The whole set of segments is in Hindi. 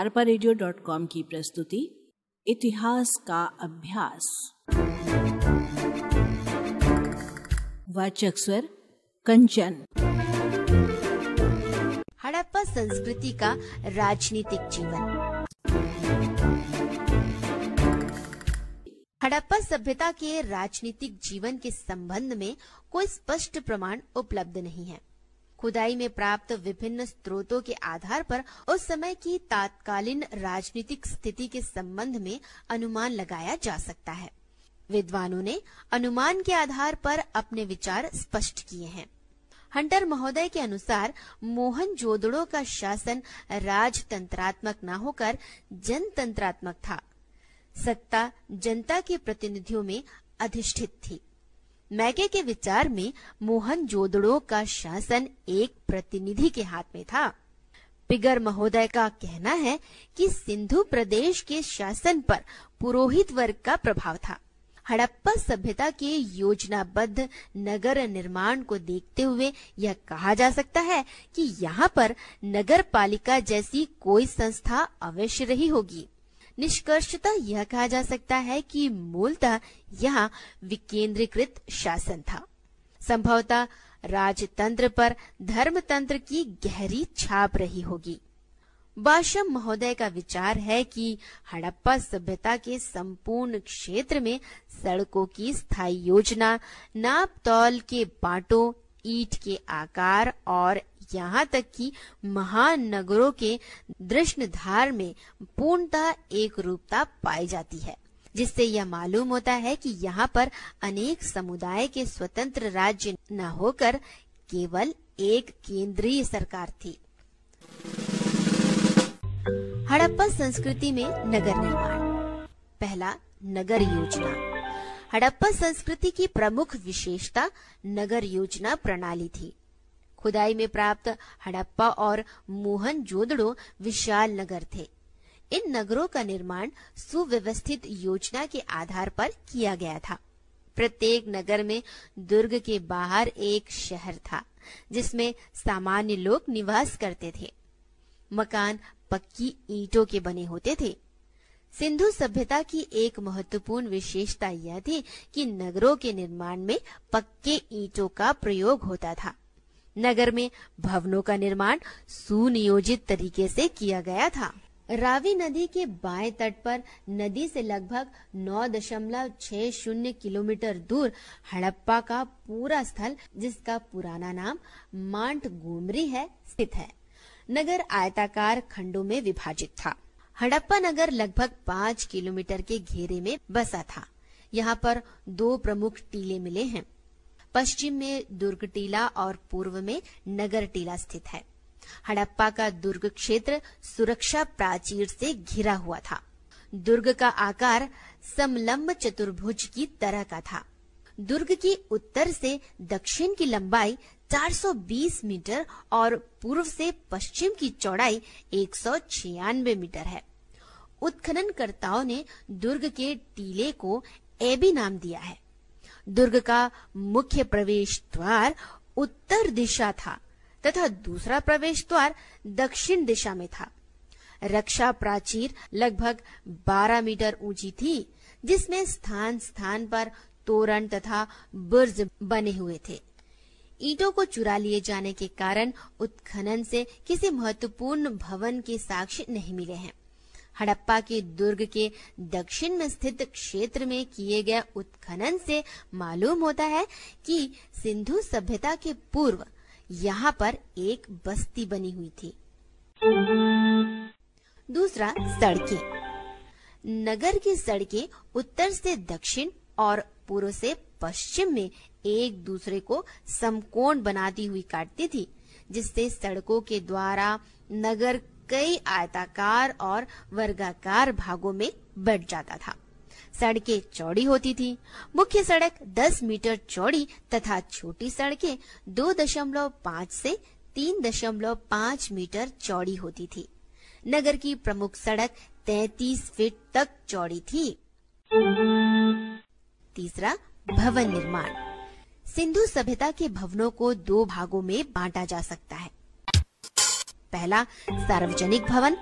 अरपा रेडियो डॉट कॉम की प्रस्तुति इतिहास का अभ्यास वाचक स्वर कंचन हड़प्पा संस्कृति का राजनीतिक जीवन हड़प्पा सभ्यता के राजनीतिक जीवन के संबंध में कोई स्पष्ट प्रमाण उपलब्ध नहीं है खुदाई में प्राप्त विभिन्न स्रोतों के आधार पर उस समय की तात्कालीन राजनीतिक स्थिति के संबंध में अनुमान लगाया जा सकता है विद्वानों ने अनुमान के आधार पर अपने विचार स्पष्ट किए हैं हंटर महोदय के अनुसार मोहन जोदड़ो का शासन राजतंत्रात्मक न होकर जनतंत्रात्मक था सत्ता जनता के प्रतिनिधियों में अधिष्ठित थी मैके के विचार में मोहन जोदड़ो का शासन एक प्रतिनिधि के हाथ में था पिगर महोदय का कहना है कि सिंधु प्रदेश के शासन पर पुरोहित वर्ग का प्रभाव था हड़प्पा सभ्यता के योजनाबद्ध नगर निर्माण को देखते हुए यह कहा जा सकता है कि यहाँ पर नगर पालिका जैसी कोई संस्था अवश्य रही होगी निष्कर्षतः यह कहा जा सकता है कि मूलतः यहाँ विकेंद्रीकृत शासन था संभवतः राजतंत्र पर धर्मतंत्र की गहरी छाप रही होगी बाशम महोदय का विचार है कि हड़प्पा सभ्यता के संपूर्ण क्षेत्र में सड़कों की स्थायी योजना नाप तौल के बांटों ईट के आकार और यहाँ तक कि महानगरों के दृष्णधार में पूर्णतः एक रूपता पाई जाती है जिससे यह मालूम होता है कि यहाँ पर अनेक समुदाय के स्वतंत्र राज्य न होकर केवल एक केंद्रीय सरकार थी हड़प्पा संस्कृति में नगर निर्माण पहला नगर योजना हड़प्पा संस्कृति की प्रमुख विशेषता नगर योजना प्रणाली थी खुदाई में प्राप्त हड़प्पा और मोहन जोदड़ो विशाल नगर थे इन नगरों का निर्माण सुव्यवस्थित योजना के आधार पर किया गया था प्रत्येक नगर में दुर्ग के बाहर एक शहर था जिसमें सामान्य लोग निवास करते थे मकान पक्की ईंटों के बने होते थे सिंधु सभ्यता की एक महत्वपूर्ण विशेषता यह थी कि नगरों के निर्माण में पक्के ईंटों का प्रयोग होता था नगर में भवनों का निर्माण सुनियोजित तरीके से किया गया था रावी नदी के बाएं तट पर नदी से लगभग 9.60 किलोमीटर दूर हड़प्पा का पूरा स्थल जिसका पुराना नाम मांट गोमरी है स्थित है नगर आयताकार खंडों में विभाजित था हड़प्पा नगर लगभग पाँच किलोमीटर के घेरे में बसा था यहाँ पर दो प्रमुख टीले मिले हैं पश्चिम में दुर्ग टीला और पूर्व में नगर टीला स्थित है हड़प्पा का दुर्ग क्षेत्र सुरक्षा प्राचीर से घिरा हुआ था दुर्ग का आकार समलम्ब चतुर्भुज की तरह का था दुर्ग की उत्तर से दक्षिण की लंबाई 420 मीटर और पूर्व से पश्चिम की चौड़ाई एक मीटर है उत्खननकर्ताओं ने दुर्ग के टीले को एबी नाम दिया है दुर्ग का मुख्य प्रवेश द्वार उत्तर दिशा था तथा दूसरा प्रवेश द्वार दक्षिण दिशा में था रक्षा प्राचीर लगभग 12 मीटर ऊंची थी जिसमें स्थान स्थान पर तोरण तथा बुर्ज बने हुए थे ईटों को चुरा लिए जाने के कारण उत्खनन से किसी महत्वपूर्ण भवन के साक्ष्य नहीं मिले हैं हड़प्पा के दुर्ग के दक्षिण में स्थित क्षेत्र में किए गए उत्खनन से मालूम होता है कि सिंधु सभ्यता के पूर्व यहाँ पर एक बस्ती बनी हुई थी दूसरा सड़कें नगर की सड़कें उत्तर से दक्षिण और पूर्व से पश्चिम में एक दूसरे को समकोण बनाती हुई काटती थी जिससे सड़कों के द्वारा नगर कई आयताकार और वर्गाकार भागों में बट जाता था सड़कें चौड़ी होती थी मुख्य सड़क 10 मीटर चौड़ी तथा छोटी सड़कें 2.5 से 3.5 मीटर चौड़ी होती थी नगर की प्रमुख सड़क 33 फीट तक चौड़ी थी तीसरा भवन निर्माण सिंधु सभ्यता के भवनों को दो भागों में बांटा जा सकता है पहला सार्वजनिक भवन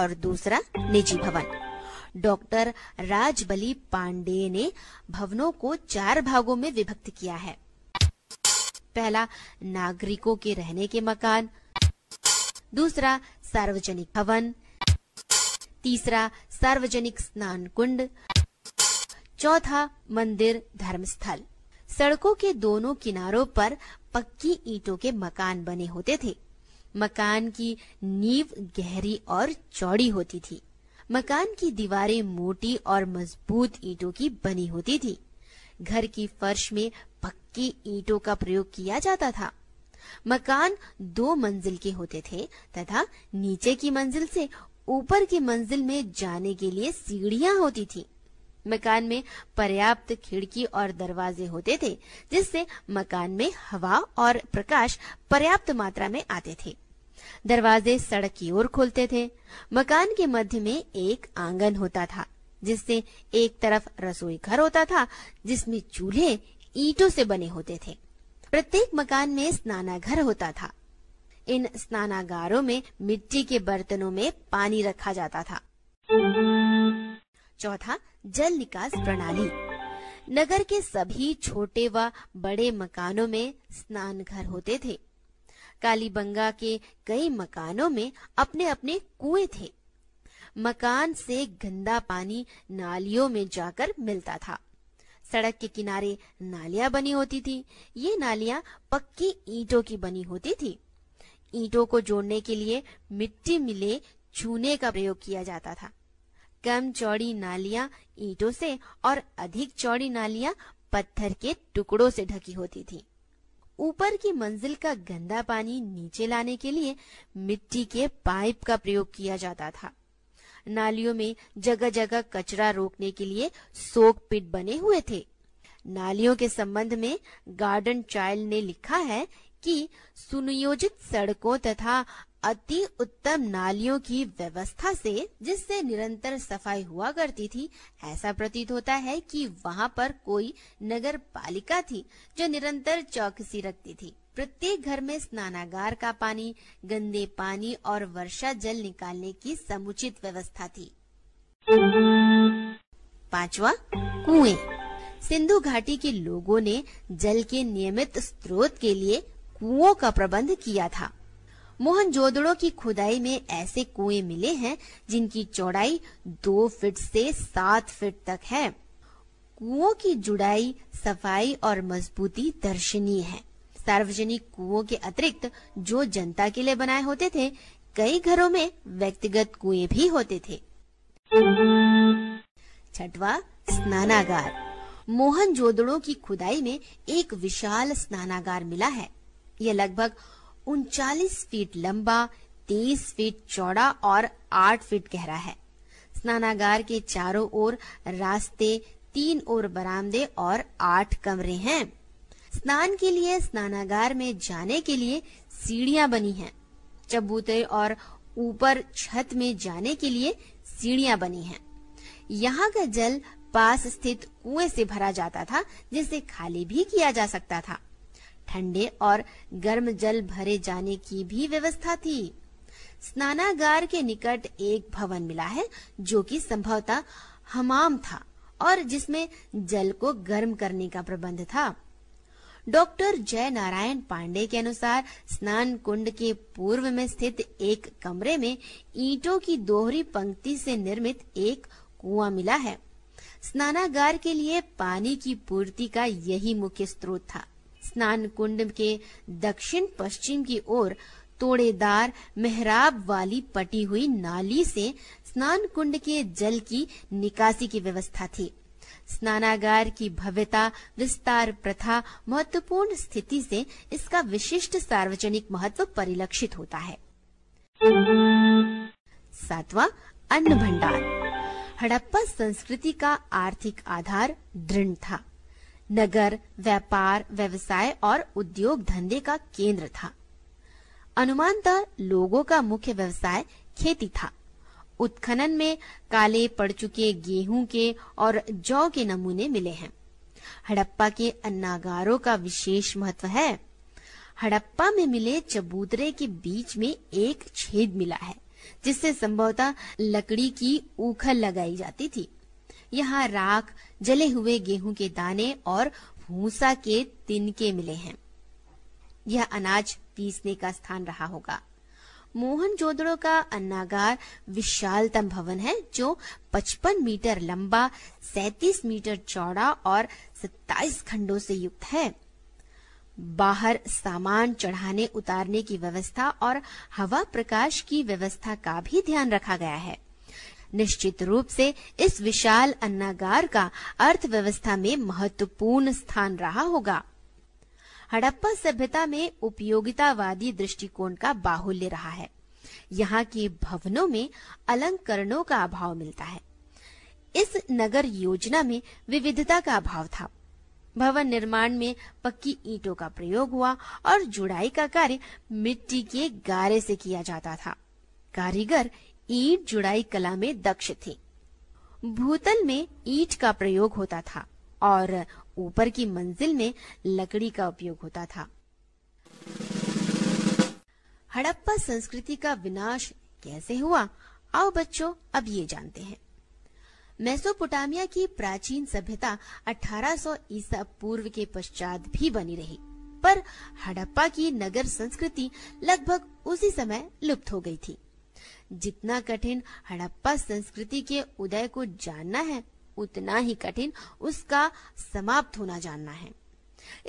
और दूसरा निजी भवन डॉक्टर राजबली पांडे ने भवनों को चार भागों में विभक्त किया है पहला नागरिकों के रहने के मकान दूसरा सार्वजनिक भवन तीसरा सार्वजनिक स्नान कुंड चौथा मंदिर धर्मस्थल सड़कों के दोनों किनारों पर पक्की ईंटों के मकान बने होते थे मकान की नींव गहरी और चौड़ी होती थी मकान की दीवारें मोटी और मजबूत ईंटों की बनी होती थी घर की फर्श में पक्की ईंटों का प्रयोग किया जाता था मकान दो मंजिल के होते थे तथा नीचे की मंजिल से ऊपर की मंजिल में जाने के लिए सीढ़ियां होती थी मकान में पर्याप्त खिड़की और दरवाजे होते थे जिससे मकान में हवा और प्रकाश पर्याप्त मात्रा में आते थे दरवाजे सड़क की ओर खोलते थे मकान के मध्य में एक आंगन होता था जिससे एक तरफ रसोई घर होता था जिसमें चूल्हे ईटों से बने होते थे प्रत्येक मकान में स्नानाघर होता था इन स्नानागारों में मिट्टी के बर्तनों में पानी रखा जाता था चौथा जल निकास प्रणाली नगर के सभी छोटे व बड़े मकानों में स्नान घर होते थे कालीबंगा के कई मकानों में अपने अपने कुएं थे मकान से गंदा पानी नालियों में जाकर मिलता था सड़क के किनारे नालियां बनी होती थी ये नालियां पक्की ईंटों की बनी होती थी ईंटों को जोड़ने के लिए मिट्टी मिले चूने का प्रयोग किया जाता था कम चौड़ी नालियां ईंटों से और अधिक चौड़ी नालियां पत्थर के टुकड़ों से ढकी होती थी ऊपर की मंजिल का गंदा पानी नीचे लाने के लिए मिट्टी के पाइप का प्रयोग किया जाता था नालियों में जगह जगह कचरा रोकने के लिए सोक पिट बने हुए थे नालियों के संबंध में गार्डन चाइल्ड ने लिखा है कि सुनियोजित सड़कों तथा अति उत्तम नालियों की व्यवस्था से जिससे निरंतर सफाई हुआ करती थी ऐसा प्रतीत होता है कि वहाँ पर कोई नगर पालिका थी जो निरंतर चौकसी रखती थी प्रत्येक घर में स्नानागार का पानी गंदे पानी और वर्षा जल निकालने की समुचित व्यवस्था थी पांचवा कुएं सिंधु घाटी के लोगों ने जल के नियमित स्रोत के लिए कुओं का प्रबंध किया था मोहनजोदड़ो की खुदाई में ऐसे कुएं मिले हैं जिनकी चौड़ाई दो फीट से सात फीट तक है कुओं की जुड़ाई सफाई और मजबूती दर्शनीय है सार्वजनिक कुओं के अतिरिक्त जो जनता के लिए बनाए होते थे कई घरों में व्यक्तिगत कुएं भी होते थे छठवा स्नानागार मोहन जोदड़ो की खुदाई में एक विशाल स्नानागार मिला है यह लगभग उनचालीस फीट लंबा तेईस फीट चौड़ा और आठ फीट गहरा है स्नानागार के चारों ओर रास्ते तीन ओर बरामदे और आठ कमरे हैं स्नान के लिए स्नानागार में जाने के लिए सीढ़ियां बनी हैं चबूतरे और ऊपर छत में जाने के लिए सीढ़ियां बनी हैं यहाँ का जल पास स्थित कुएं से भरा जाता था जिसे खाली भी किया जा सकता था ठंडे और गर्म जल भरे जाने की भी व्यवस्था थी स्नानागार के निकट एक भवन मिला है जो कि संभवतः हमाम था और जिसमें जल को गर्म करने का प्रबंध था डॉक्टर जय नारायण पांडे के अनुसार स्नान कुंड के पूर्व में स्थित एक कमरे में ईंटों की दोहरी पंक्ति से निर्मित एक कुआं मिला है स्नानागार के लिए पानी की पूर्ति का यही मुख्य स्रोत था स्नान कुंड के दक्षिण पश्चिम की ओर तोड़ेदार मेहराब वाली पटी हुई नाली से स्नान कुंड के जल की निकासी की व्यवस्था थी स्नानागार की भव्यता विस्तार प्रथा महत्वपूर्ण स्थिति से इसका विशिष्ट सार्वजनिक महत्व परिलक्षित होता है सातवा अन्न भंडार हड़प्पा संस्कृति का आर्थिक आधार दृढ़ था नगर व्यापार व्यवसाय और उद्योग धंधे का केंद्र था अनुमानतः लोगों का मुख्य व्यवसाय खेती था उत्खनन में काले पड़ चुके गेहूं के और जौ के नमूने मिले हैं हड़प्पा के अन्नागारों का विशेष महत्व है हड़प्पा में मिले चबूतरे के बीच में एक छेद मिला है जिससे संभवतः लकड़ी की उखल लगाई जाती थी यहाँ राख जले हुए गेहूं के दाने और भूसा के तिनके मिले हैं यह अनाज पीसने का स्थान रहा होगा मोहन जोदड़ो का अन्नागार विशालतम भवन है जो 55 मीटर लंबा 37 मीटर चौड़ा और 27 खंडों से युक्त है बाहर सामान चढ़ाने उतारने की व्यवस्था और हवा प्रकाश की व्यवस्था का भी ध्यान रखा गया है निश्चित रूप से इस विशाल अन्नागार का अर्थव्यवस्था में महत्वपूर्ण स्थान रहा होगा हड़प्पा सभ्यता में उपयोगितावादी दृष्टिकोण का बाहुल्य रहा है यहाँ के भवनों में अलंकरणों का अभाव मिलता है इस नगर योजना में विविधता का अभाव था भवन निर्माण में पक्की ईंटों का प्रयोग हुआ और जुड़ाई का कार्य मिट्टी के गारे से किया जाता था कारीगर ईट जुड़ाई कला में दक्ष थी भूतल में ईट का प्रयोग होता था और ऊपर की मंजिल में लकड़ी का उपयोग होता था हड़प्पा संस्कृति का विनाश कैसे हुआ आओ बच्चों अब ये जानते हैं मेसोपोटामिया की प्राचीन सभ्यता 1800 ईसा पूर्व के पश्चात भी बनी रही पर हड़प्पा की नगर संस्कृति लगभग उसी समय लुप्त हो गई थी जितना कठिन हड़प्पा संस्कृति के उदय को जानना है उतना ही कठिन उसका समाप्त होना जानना है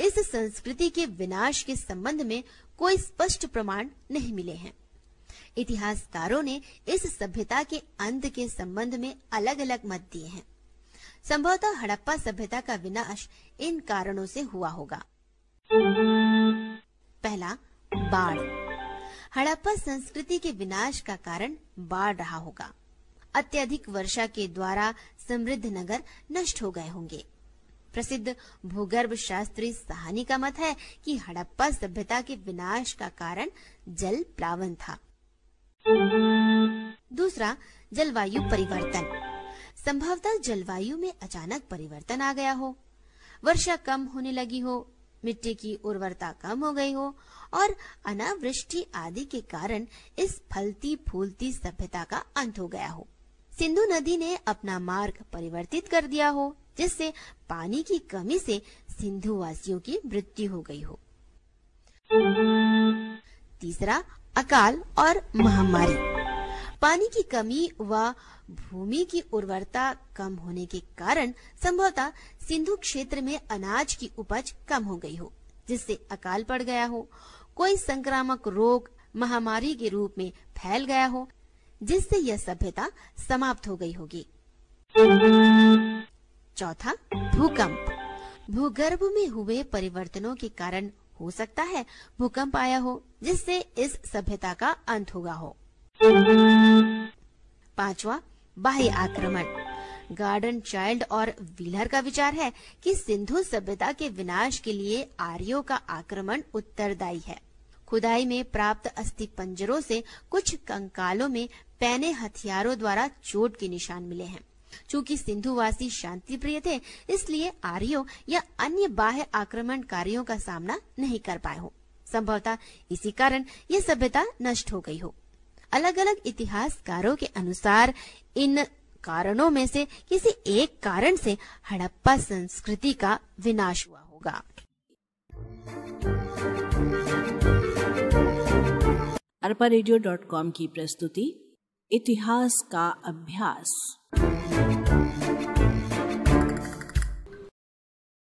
इस संस्कृति के विनाश के संबंध में कोई स्पष्ट प्रमाण नहीं मिले हैं इतिहासकारों ने इस सभ्यता के अंत के संबंध में अलग अलग मत दिए हैं संभवतः हड़प्पा सभ्यता का विनाश इन कारणों से हुआ होगा पहला बाढ़ हड़प्पा संस्कृति के विनाश का कारण बाढ़ रहा होगा अत्यधिक वर्षा के द्वारा समृद्ध नगर नष्ट हो गए होंगे प्रसिद्ध भूगर्भ शास्त्री सहानी का मत है कि हड़प्पा सभ्यता के विनाश का कारण जल प्लावन था दूसरा जलवायु परिवर्तन संभवतः जलवायु में अचानक परिवर्तन आ गया हो वर्षा कम होने लगी हो मिट्टी की उर्वरता कम हो गई हो और अनावृष्टि आदि के कारण इस फलती फूलती सभ्यता का अंत हो गया हो सिंधु नदी ने अपना मार्ग परिवर्तित कर दिया हो जिससे पानी की कमी से सिंधु वासियों की मृत्यु हो गई हो तीसरा अकाल और महामारी पानी की कमी व भूमि की उर्वरता कम होने के कारण संभवतः सिंधु क्षेत्र में अनाज की उपज कम हो गई हो जिससे अकाल पड़ गया हो कोई संक्रामक रोग महामारी के रूप में फैल गया हो जिससे यह सभ्यता समाप्त हो गई होगी चौथा भूकंप भूगर्भ में हुए परिवर्तनों के कारण हो सकता है भूकंप आया हो जिससे इस सभ्यता का अंत होगा हो पांचवा बाह्य आक्रमण गार्डन चाइल्ड और व्हीलर का विचार है कि सिंधु सभ्यता के विनाश के लिए आर्यो का आक्रमण उत्तरदायी है खुदाई में प्राप्त अस्थि पंजरों से कुछ कंकालों में पैने हथियारों द्वारा चोट के निशान मिले हैं चूंकि सिंधुवासी शांति प्रिय थे इसलिए आर्यो या अन्य बाह्य आक्रमणकारियों का सामना नहीं कर पाए हो संभवतः इसी कारण ये सभ्यता नष्ट हो गई हो अलग अलग इतिहासकारों के अनुसार इन कारणों में से किसी एक कारण से हड़प्पा संस्कृति का विनाश हुआ होगा अरपा की प्रस्तुति इतिहास का अभ्यास